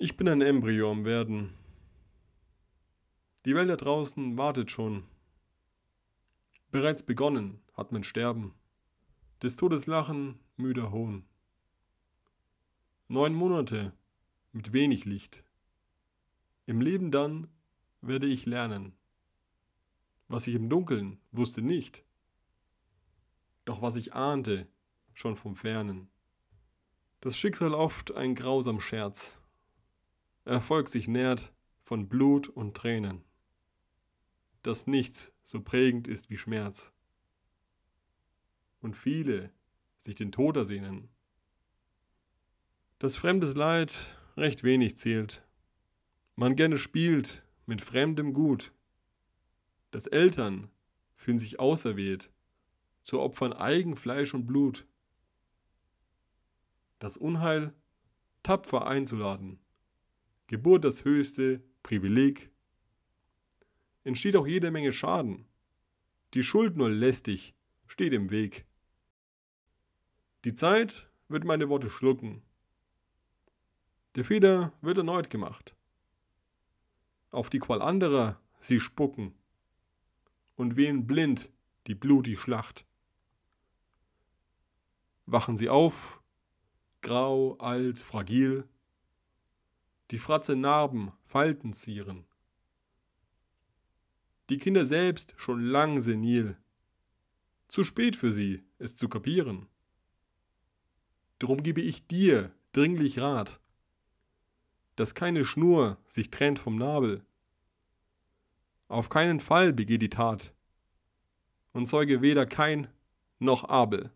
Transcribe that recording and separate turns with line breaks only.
Ich bin ein Embryo am Werden. Die Welt da draußen wartet schon. Bereits begonnen hat mein Sterben. Des Todes Lachen, müder Hohn. Neun Monate mit wenig Licht. Im Leben dann werde ich lernen, was ich im Dunkeln wusste nicht, doch was ich ahnte schon vom Fernen. Das Schicksal oft ein grausam Scherz. Erfolg sich nährt von Blut und Tränen, dass nichts so prägend ist wie Schmerz. Und viele sich den Tod ersehnen, dass fremdes Leid recht wenig zählt, man gerne spielt mit fremdem Gut, dass Eltern fühlen sich auserwählt, zu opfern eigen Fleisch und Blut, das Unheil tapfer einzuladen Geburt das höchste Privileg, entsteht auch jede Menge Schaden. Die Schuld nur lästig steht im Weg. Die Zeit wird meine Worte schlucken. Der Feder wird erneut gemacht. Auf die Qual anderer sie spucken und wehen blind die blutige Schlacht. Wachen sie auf, grau, alt, fragil, die Fratze Narben, Falten zieren. Die Kinder selbst schon lang senil. Zu spät für sie, es zu kapieren. Drum gebe ich dir dringlich Rat, dass keine Schnur sich trennt vom Nabel. Auf keinen Fall begeh die Tat und zeuge weder kein noch Abel.